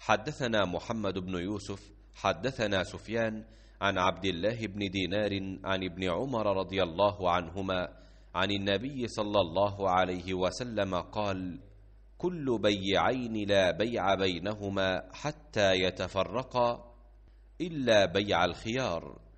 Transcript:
حدثنا محمد بن يوسف حدثنا سفيان عن عبد الله بن دينار عن ابن عمر رضي الله عنهما عن النبي صلى الله عليه وسلم قال كل بيعين لا بيع بينهما حتى يتفرقا الا بيع الخيار